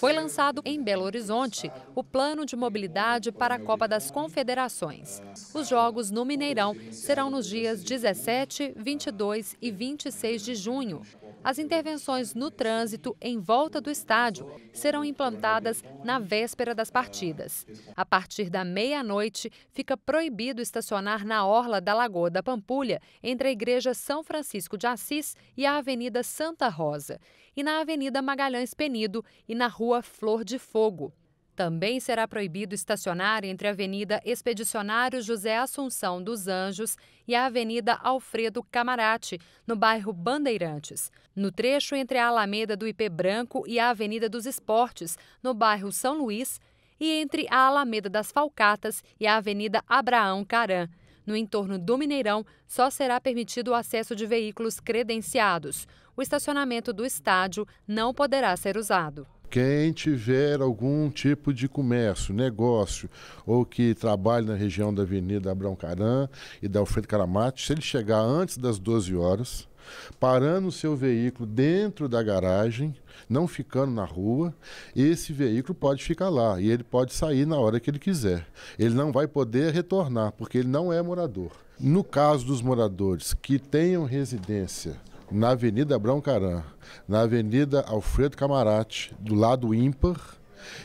Foi lançado em Belo Horizonte o plano de mobilidade para a Copa das Confederações. Os jogos no Mineirão serão nos dias 17, 22 e 26 de junho. As intervenções no trânsito em volta do estádio serão implantadas na véspera das partidas. A partir da meia-noite, fica proibido estacionar na orla da Lagoa da Pampulha, entre a Igreja São Francisco de Assis e a Avenida Santa Rosa, e na Avenida Magalhães Penido, e na Rua Flor de Fogo. Também será proibido estacionar entre a Avenida Expedicionário José Assunção dos Anjos e a Avenida Alfredo Camarate, no bairro Bandeirantes. No trecho entre a Alameda do IP Branco e a Avenida dos Esportes, no bairro São Luís, e entre a Alameda das Falcatas e a Avenida Abraão Caran no entorno do Mineirão, só será permitido o acesso de veículos credenciados. O estacionamento do estádio não poderá ser usado. Quem tiver algum tipo de comércio, negócio, ou que trabalhe na região da Avenida Abrão Caran e da Alfredo Caramate, se ele chegar antes das 12 horas, parando o seu veículo dentro da garagem, não ficando na rua, esse veículo pode ficar lá e ele pode sair na hora que ele quiser. Ele não vai poder retornar, porque ele não é morador. No caso dos moradores que tenham residência na Avenida Abrão Caran, na Avenida Alfredo Camarate, do lado ímpar,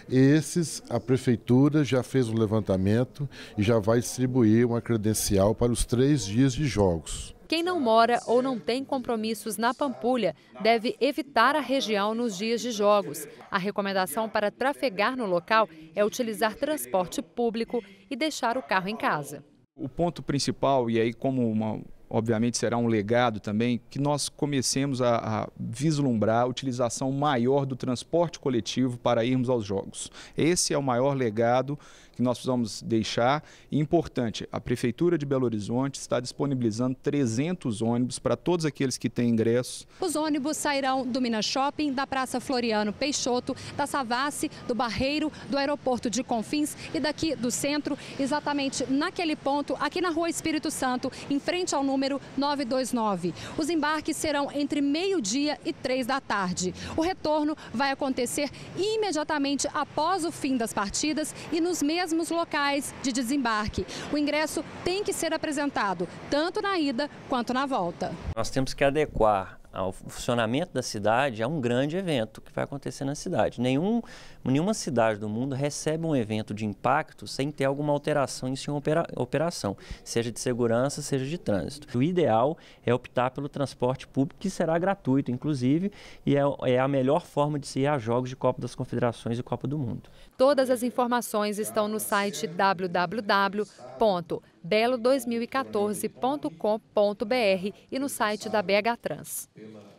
esses, a prefeitura já fez um levantamento e já vai distribuir uma credencial para os três dias de jogos. Quem não mora ou não tem compromissos na Pampulha deve evitar a região nos dias de jogos. A recomendação para trafegar no local é utilizar transporte público e deixar o carro em casa. O ponto principal, e aí como uma, obviamente será um legado também, que nós comecemos a, a, vislumbrar a utilização maior do transporte coletivo para irmos aos Jogos. Esse é o maior legado que nós precisamos deixar. E importante, a Prefeitura de Belo Horizonte está disponibilizando 300 ônibus para todos aqueles que têm ingressos. Os ônibus sairão do Minas Shopping, da Praça Floriano Peixoto, da Savassi, do Barreiro, do aeroporto de Confins e daqui do centro, exatamente naquele ponto, aqui na Rua Espírito Santo, em frente ao número número 929. Os embarques serão entre meio-dia e três da tarde. O retorno vai acontecer imediatamente após o fim das partidas e nos mesmos locais de desembarque. O ingresso tem que ser apresentado tanto na ida quanto na volta. Nós temos que adequar ao funcionamento da cidade é um grande evento que vai acontecer na cidade. Nenhum, nenhuma cidade do mundo recebe um evento de impacto sem ter alguma alteração em sua opera, operação, seja de segurança, seja de trânsito. O ideal é optar pelo transporte público, que será gratuito, inclusive, e é, é a melhor forma de se ir a jogos de Copa das Confederações e Copa do Mundo. Todas as informações estão no site www.belo2014.com.br e no site da BH Trans. Feel uh,